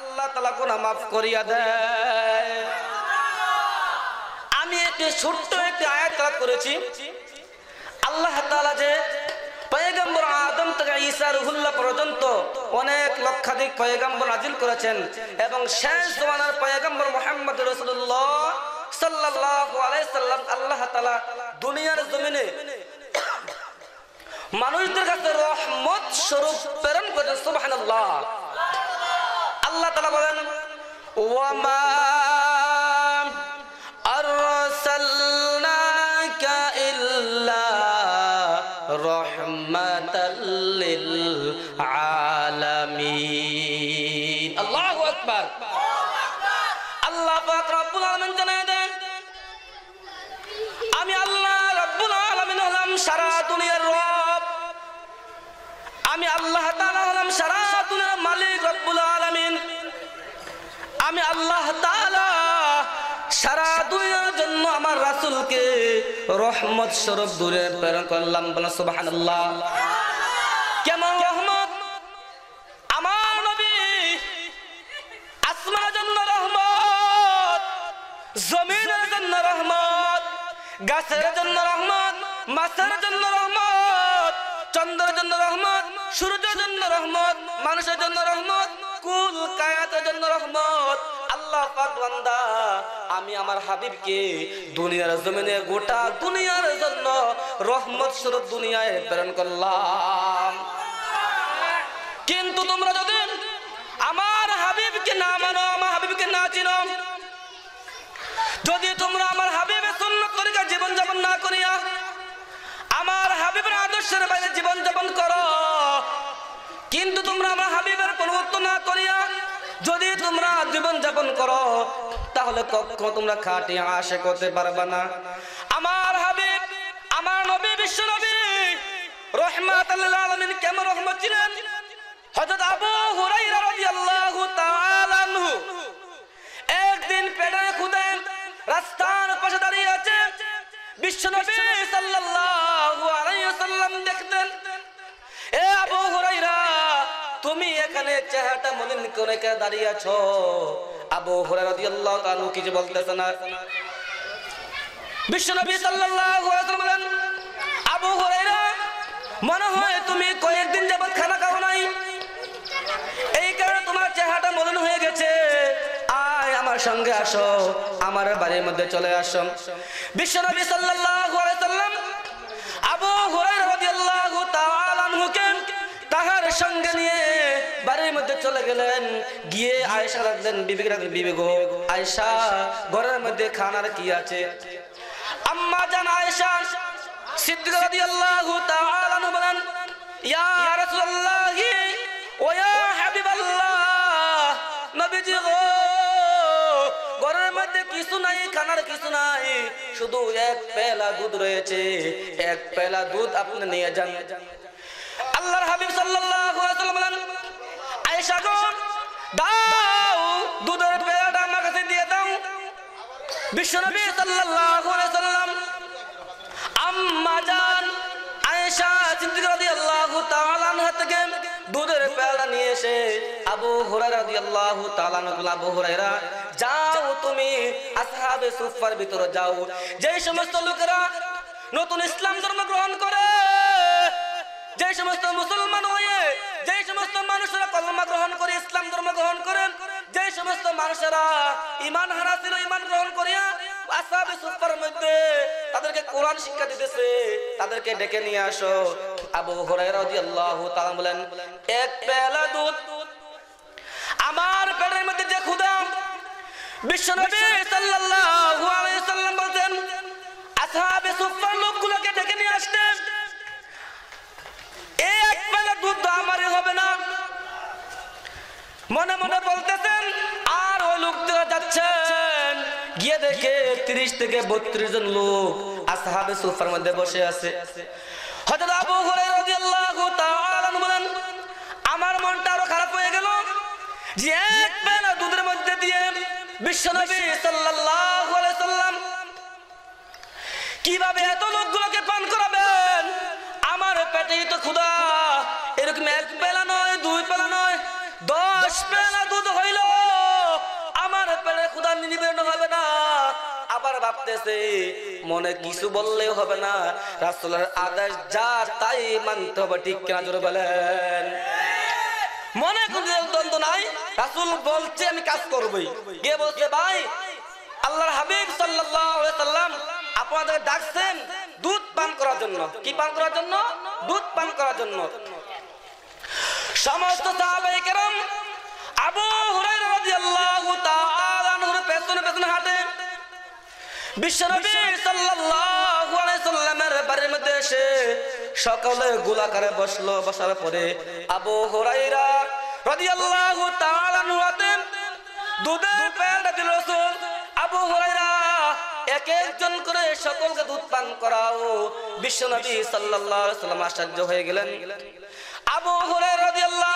আল্লাহ তালা গোনা মাফ করিয়া দেয় আমি একটি ছোট্ট একটি আয়াত করেছি আল্লাহ তালা যে পয়গম্বর আদম থেকে ঈসা রুহুল্লাহ পর্যন্ত অনেক লক্ষাধিক পয়গম্বর আজিল করেছেন এবং শেষ জমানার পয়গম্বর মোহাম্মদ রসুল্লাহ সাল্লাহ আলাইসাল্লাম আল্লাহ তালা দুনিয়ার জমিনে মানুষদের কাছে রহমত স্বরূপ প্রেরণ করেছেন সুবাহ আল্লাহ তালা বলেন ওয়ামা আলামিন আল্লাহু আকবার আল্লাহ পাক রব্বুল আলামিন জানায় দেন আমি আল্লাহ রব্বুল আলামিন হলাম সারা দুনিয়ার রব আমি আল্লাহ আমি আল্লাহ সারা দুনিয়ার জন্য আমার রাসুলকে রহমত স্বরূপ দূরে প্রেরণ করলাম বলা কেমন জন্য জন্য গাছের জন্য মাছের জন্য জন্য রহমত সূর্যের জন্য মানুষের জন্য রহমত কুল কায়াতের জন্য রহমত আল্লাহ পাক বান্দা আমি আমার হাবিবকে দুনিয়ার জমিনে গোটা দুনিয়ার জন্য রহমত স্বরূপ দুনিয়ায় প্রেরণ করলাম কিন্তু তোমরা যদি আমার হাবিবকে না মানো আমার হাবিবকে না চিনো যদি তোমরা আমার হাবিবের সুন্নত তরিকা জীবন যাপন না করিয়া আমার হাবিবের আদর্শের বাইরে জীবন যাপন করো কিন্তু তোমরা আমার হাবিবের অনুমত না করিয়া যদি তোমরা জীবন যাপন করো তাহলে কখন তোমরা খাটি আশে করতে পারবে না আমার হাবিব আমার নবী বিশ্ব নবী রহমাত আলমিন কেমন রহমত ছিলেন হযরত আবু হুরাইরা রাদিয়াল্লাহু তাআলা আনহু একদিন পেটে খুদেন রাস্তার পাশে দাঁড়িয়ে আছে বিশ্ব নবী সাল্লাল্লাহু আলাইহি ওয়াসাল্লাম দেখতে তুমি চেহারাটা মলিন করে দাঁড়িয়ে আছো আবু হুরায়রা রাদিয়াল্লাহু তাআলা কিছু বলতেছে না বিশ্বনবী সাল্লাল্লাহু আলাইহি ওয়াসাল্লাম বলেন আবু হুরায়রা মনে হয় তুমি কয়েকদিন যাবত খানা খাও নাই এই কারণে তোমার চেহারাটা মলিন হয়ে গেছে আয় আমার সঙ্গে আসো আমার বাড়ির মধ্যে চলে আসো বিশ্বনবী সাল্লাল্লাহু আলাইহি ওয়াসাল্লাম আবু হুরায়রা রাদিয়াল্লাহু তাআলা তাহার সঙ্গে নিয়ে মধ্যে চলে গেলেন গিয়ে আয়সা রাখলেন বিবেক রাখলেন বিবেক আয়সা ঘরের মধ্যে খানার কি আছে আম্মা জান আয়সা শুধু এক দুধ রয়েছে এক দুধ আপনি নিয়ে যান আল্লাহর হাবিব বিশ্বনবী সাল্লাল্লাহু আলাইহি সাল্লাম আম্মা জান আয়েশা সিদ্দিকা রাদিয়াল্লাহু তাআলা আনহা থেকে দুধের পেয়ালা নিয়ে এসে আবু হুরায়রা রাদিয়াল্লাহু তাআলা আবু হুরায়রা যাও তুমি আসহাবে সুফফার যাও যেই সমস্ত লোকেরা নতুন ইসলাম ধর্ম গ্রহণ করে যে সমস্ত মুসলমান হয়ে যে সমস্ত মানুষরা কলমা গ্রহণ করে ইসলাম ধর্ম গ্রহণ করেন যে সমস্ত মানুষেরা ইমান হারা ছিল ইমান গ্রহণ করিয়া মধ্যে তাদেরকে কোরআন শিক্ষা দিতেছে তাদেরকে ডেকে নিয়ে আসো বলেন এক পেলা দুধ আমার পেটের মধ্যে যে লোকগুলোকে ডেকে নিয়ে এক দুধ আমারই হবে না মনে মনে বলতেছেন আর ওই লোকটা যাচ্ছেন গিয়ে দেখে তিরিশ থেকে বত্রিশ জন লোক আসহাবে সোফার মধ্যে বসে আছে আমার মনটা আরো খারাপ হয়ে গেল যে এক বেলা দুধের মধ্যে দিয়ে বিশ্বনবী সাল্লাম কিভাবে এত লোকগুলোকে পান করাবেন আমার পেটেই তো ক্ষুদা এরকম এক বেলা নয় দুই বেলা নয় দশ পেলা দুধ হইল আমার পেলে খুদা নিবেদন হবে না আবার ভাবতেছে মনে কিছু বললে হবে না রাসুলের আদেশ যা তাই মানতে হবে ঠিক কেনা জোরে বলেন মনে দ্বন্দ্ব নাই রাসুল বলছে আমি কাজ করবই কে বলছে ভাই আল্লাহর হাবিব সাল্লাম আপনাদের ডাকছেন দুধ পান করার জন্য কি পান করার জন্য দুধ পান করার জন্য সমস্ত সাহাবাহিকেরাম আবু সকালে গোলাকারে বসলো বসার পরে আবু দুধের প্যান্ট আবু এক একজন করে সকলকে দুধ পান করাও বিশ্বনবী সাল্লাল্লাহু সাল্লাম আশ্চর্য হয়ে গেলেন আবু হুরায়রা রাদিয়াল্লাহু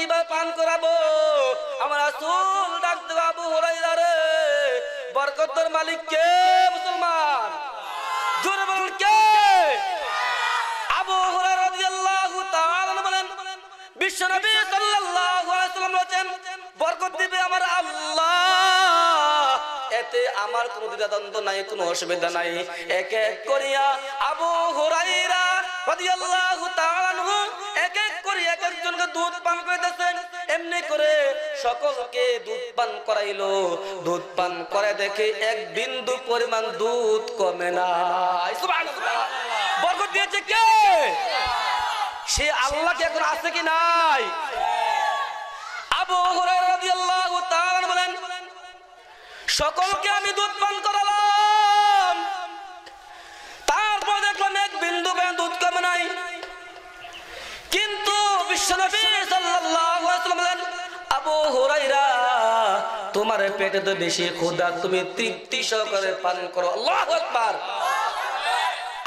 কিভাবে পান করাবো আমার আসুল ডাকতে বাবু হরাই রে বরকতর মালিক কে মুসলমান জোরে বলুন কে আবু রাদিয়াল্লাহু তাআলা বলেন সাল্লাল্লাহু আলাইহি ওয়াসাল্লাম বলেন বরকত দিবে আমার আল্লাহ এতে আমার কোনো দ্বিধাদ্বন্দ্ব নাই কোনো অসুবিধা নাই এক এক করিয়া আবু হুরাইরা রাদিয়াল্লাহু তাআলা দুধ পান করিতেছেন এমনি করে সকলকে দুধ পান করাইলো দুধ পান করে দেখে এক বিন্দু পরিমাণ দুধ কমে না বরকত দিয়েছে কে সে আল্লাহকে এখন আছে কি নাই আবু হুরায়রা বলেন সকলকে আমি দুধ পান করালাম তোমার পেটে তো বেশি খোদা তুমি তৃপ্তি সহকারে পান করো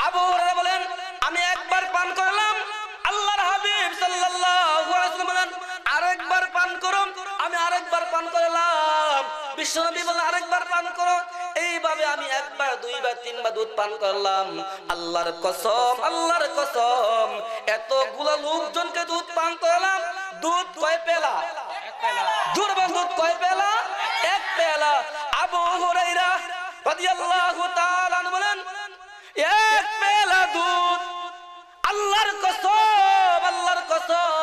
আবু বলেন আমি একবার পান করলাম আল্লাহর হাবিব সাল্লাল্লাহু আলাইহি বলেন আরেকবার পান করো আমি আরেকবার পান করলাম বিশ্বনবী বলেন আরেকবার পান করো এইভাবে আমি একবার দুইবার তিনবার দুধ পান করলাম আল্লাহর কসম আল্লাহর কসম এতগুলো লোকজনকে দুধ পান করলাম দুধ কয় পেলা দুর্বল দুধ কয় পেলা এক পেলা আবু হুরাইরা রাদিয়াল্লাহু তাআলা বলেন এক পেলা দুধ আল্লাহর কসম আল্লাহর কসম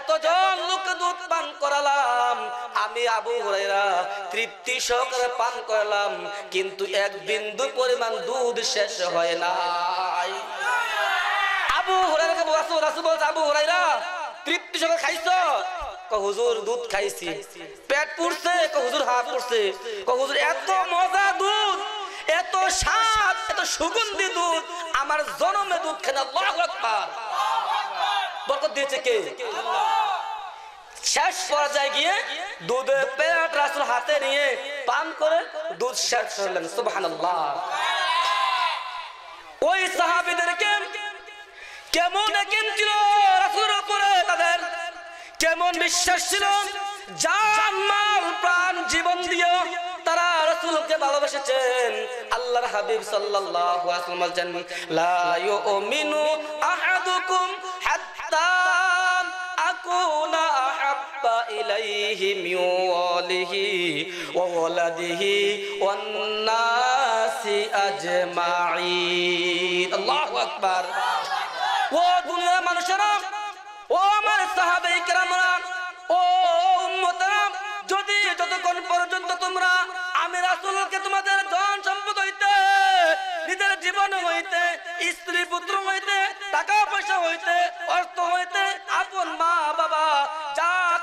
এতজন লোক দুধ পান করালাম আমি আবু হরাইরা তৃপ্তি সহকারে পান করলাম কিন্তু এক বিন্দু পরিমাণ দুধ শেষ হয় নাই আবু হুরাইরাকে বলছো রাসূল বলছে আবু হরাইরা তৃপ্তি সহকারে খাইছো হুজুর দুধ খাইছি পেট পুড়ছে হুজুর হাত পুড়ছে হুজুর এত মজা দুধ এত স্বাদ এত সুগন্ধি দুধ আমার জনমে দুধ খেয়ে আল্লাহু আকবার বরকত দিয়েছে কে শেষ পর্যায়ে গিয়ে দুধের পেট রাসুল হাতে নিয়ে পান করে দুধ শেষ করলেন সুবহানাল্লাহ ওই সাহাবীদেরকে কেমন একদিন ছিল রাসুলের উপরে তাদের কেমন বিশ্বাস ছিল জান মাল প্রাণ জীবন দিয়ে তারা রাসূলকে ভালোবেসেছেন আল্লাহর হাবিব সাল্লাল্লাহু আলাইহি ওয়াসাল্লাম বলেন লা ইউমিনু আহাদুকুম إليهم وولده والناس أجمعين الله أكبر যদি যতক্ষণ পর্যন্ত তোমরা আমি রাসুলকে তোমাদের ধন সম্পদ হইতে নিজের জীবন হইতে স্ত্রী পুত্র হইতে টাকা পয়সা হইতে অর্থ হইতে আপন মা বাবা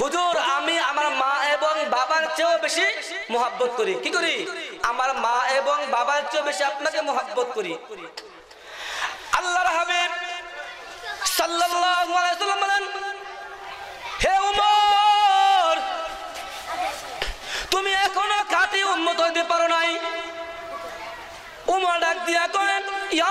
হুজুর আমি আমার মা এবং বাবার চেয়েও বেশি মোহাব্বত করি কি করি আমার মা এবং বাবার চেয়েও বেশি আপনাকে মোহাব্বত করি আল্লাহ হাবিব সাল্লাল্লাহু আলাইহি সাল্লাম বলেন হে উমর তুমি এখনো খাঁটি উম্মত হতে পারো নাই উমর ডাক দিয়া করেন ইয়া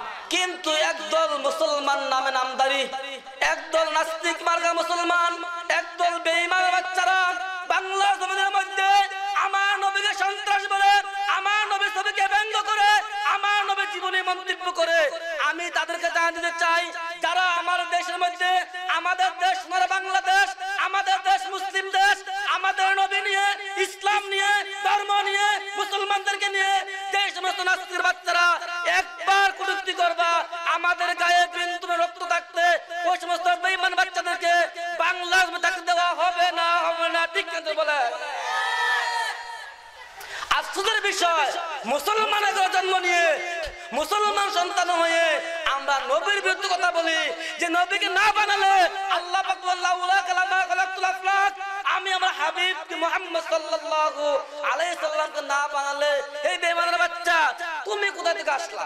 কিন্তু একদল মুসলমান নামে নামদারি একদল নাস্তিক মার্গা মুসলমান একদল বেইমান বাচ্চারা বাংলা জমিনের মধ্যে আমার নবীকে সন্ত্রাস বলে আমার নবী ছবিকে ব্যঙ্গ করে আমার নবী জীবনে মন্তব্য করে আমি তাদেরকে দিতে চাই যারা আমার দেশের মধ্যে আমাদের দেশ মানে বাংলাদেশ আমাদের দেশ মুসলিম দেশ আমাদের নবী নিয়ে ইসলাম নিয়ে ধর্ম নিয়ে মুসলমানদেরকে নিয়ে দেশ সমস্ত নাস্তিকের বাচ্চারা এক কটুক্তি করবা আমাদের গায়ে বিন্দু রক্ত থাকতে ওই সমস্ত বেইমান বাচ্চাদেরকে বাংলা থাকতে দেওয়া হবে না হবে না ঠিক কিন্তু বলে আশ্চর্যের বিষয় মুসলমানের জন্ম নিয়ে মুসলমান সন্তান হয়ে আমরা নবীর বিরুদ্ধে কথা বলি যে নবীকে না বানালে আল্লাহ আমি আমার হাবিব মোহাম্মদ সাল্লাল্লাহু আলাইহি সাল্লামকে না বানালে এই বেমানের বাচ্চা তুমি কোথা থেকে আসলা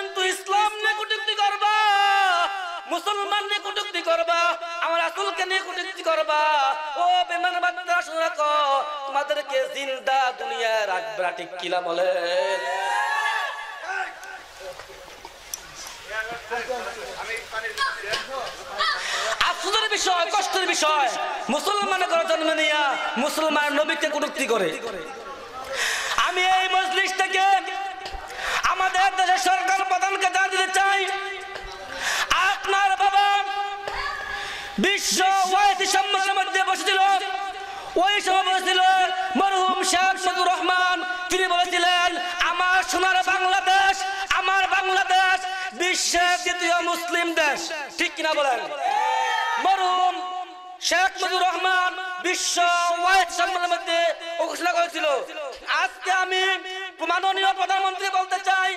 মুসলমান করবা আমার আসলকে নিয়ে করবা ও বেমান বাচ্চারা শুনে তোমাদেরকে জিন্দা দুনিয়া রাখবে ঠিক কিলা বলে মুসলমানের জন্ম নিয়া মুসলমান নবীকে কটুক্তি করে ওই সময় বলেছিল মরহুম শেখ সদুর রহমান তিনি বলেছিলেন আমার সোনার বাংলাদেশ আমার বাংলাদেশ বিশ্বের দ্বিতীয় মুসলিম দেশ ঠিক কিনা বলেন মরহুম শেখ মুজিবুর রহমান বিশ্ব ওয়াইড সম্মেলনের মধ্যে ঘোষণা করেছিল আজকে আমি মাননীয় প্রধানমন্ত্রী বলতে চাই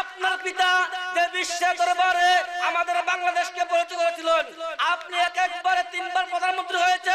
আপনার পিতা যে বিশ্বের দরবারে আমাদের বাংলাদেশকে পরিচয় করেছিলেন আপনি এক একবারে তিনবার প্রধানমন্ত্রী হয়েছে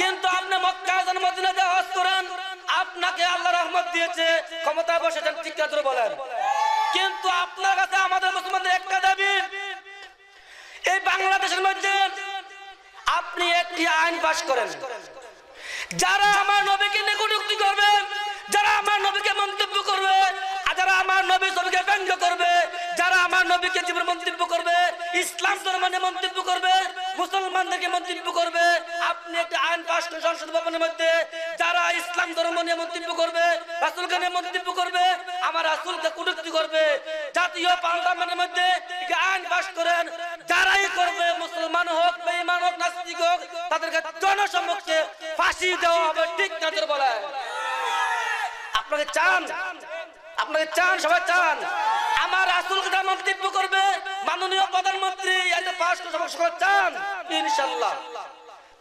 কিন্তু আপনি মক্কা যান মদিনাতে হজ করেন আপনাকে আল্লাহ রহমত দিয়েছে ক্ষমতা বসেছেন ঠিক করে বলেন কিন্তু আপনার কাছে আমাদের মুসলমানদের একটা দাবি এই বাংলাদেশের মধ্যে আপনি একটি আইন পাশ করেন যারা আমার নবীকে নিকুটুক্তি করবে যারা আমার নবীকে মন্তব্য করবে আর যারা আমার নবী সবকে ব্যঙ্গ করবে যারা আমার নবীকে জীবন মন্তব্য করবে ইসলাম ধর্মে মন্তব্য করবে মুসলমানদেরকে মন্তব্য করবে আপনি একটা আইন পাশ করে সংসদ ভবনের মধ্যে যারা ইসলাম ধর্ম নিয়ে মন্তব্য করবে রাসুলকে নিয়ে মন্তব্য করবে আমার রাসুলকে কুটুক্তি করবে জাতীয় পার্লামেন্টের মধ্যে আইন পাশ করেন যারাই করবে মুসলমান হোক বেমান হোক নাস্তিক হোক তাদেরকে জনসমক্ষে ফাঁসি দেওয়া হবে ঠিক তাদের বলায় আপনাকে চান আপনাকে চান সবাই চান আমার রাসুল কথা মন্তব্য করবে মাননীয় প্রধানমন্ত্রী এতে পাশ করে চান ইনশাল্লাহ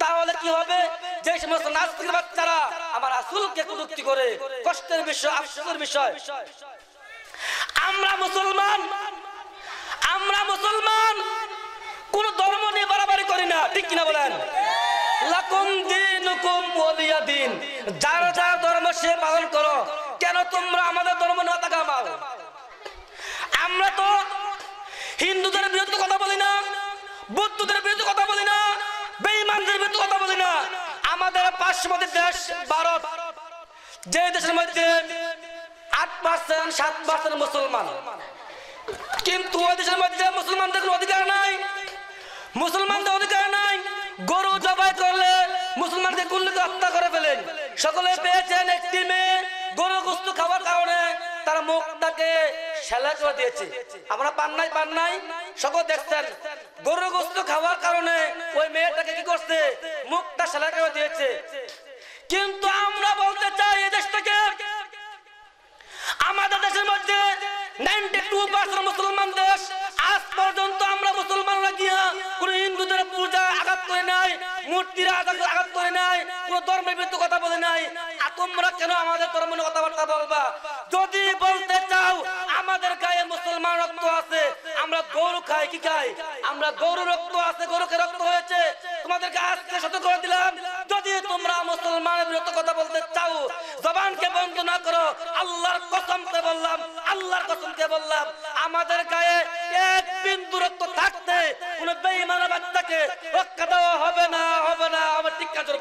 তাহলে কি হবে যে সমস্ত নাস্তিক বাচ্চারা আমার আসুলকে কুদুক্তি করে কষ্টের বিষয় আফসোসের বিষয় আমরা মুসলমান আমরা মুসলমান কোন ধর্ম নিয়ে বাড়াবাড়ি করি না ঠিক কিনা বলেন লাকুম দীনুকুম ওয়ালিয়া দীন যার যার ধর্ম সে পালন করো কেন তোমরা আমাদের ধর্ম নিয়ে না তাকাও আমরা তো হিন্দুদের বিরুদ্ধে কথা বলি না বৌদ্ধদের বিরুদ্ধে কথা বলি না বেঈমানদের বিরুদ্ধে কথা বলি না আমাদের পার্শ্ববর্তী দেশ ভারত যে দেশের মধ্যে আট পার্সেন্ট সাত পার্সেন্ট মুসলমান কিন্তু ওই দেশের মধ্যে মুসলমানদের কোনো অধিকার নাই মুসলমানদের অধিকার নাই গরু জবাই করলে মুসলমানকে কুল্লিকে হত্যা করে ফেলেন সকলে পেয়েছেন একটি মেয়ে গরু গুস্তু খাওয়ার কারণে তার তাকে সেলাই করে দিয়েছে আমরা পান নাই পান নাই সকল দেখছেন গরুর গোস্ত খাওয়ার কারণে ওই মেয়েটাকে কি করছে মুখটা সেলাই করে দিয়েছে কিন্তু আমরা বলতে চাই মূর্তিরা যদি বলতে চাও আমাদের গায়ে মুসলমান রক্ত আছে আমরা গরু খাই কি খাই আমরা গরু রক্ত আছে গরুকে রক্ত হয়েছে তোমাদেরকে আজকে সতর্ক করে দিলাম যদি তোমরা মুসলমানের বিরুদ্ধে কথা বলতে চাও জবানকে বন্ধ না করো আল্লাহর কসমকে বললাম আল্লাহর কসমকে বললাম আমাদের গায়ে এক বিন্দু রক্ত থাকতে কোন বাচ্চাকে রক্ষা দেওয়া হবে না হবে না আমার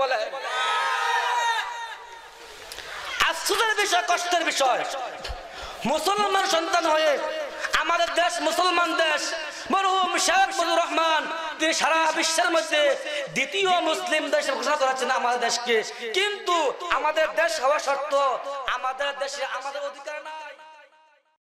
বলে আশ্চর্যের বিষয় কষ্টের বিষয় মুসলমান সন্তান হয়ে আমাদের দেশ মুসলমান দেশ মরহুম শেখ রহমান তিনি সারা বিশ্বের মধ্যে দ্বিতীয় মুসলিম দেশ ঘোষণা করাচ্ছেন আমাদের দেশকে কিন্তু আমাদের দেশ হওয়া সত্ত্বেও আমাদের দেশে আমাদের অধিকার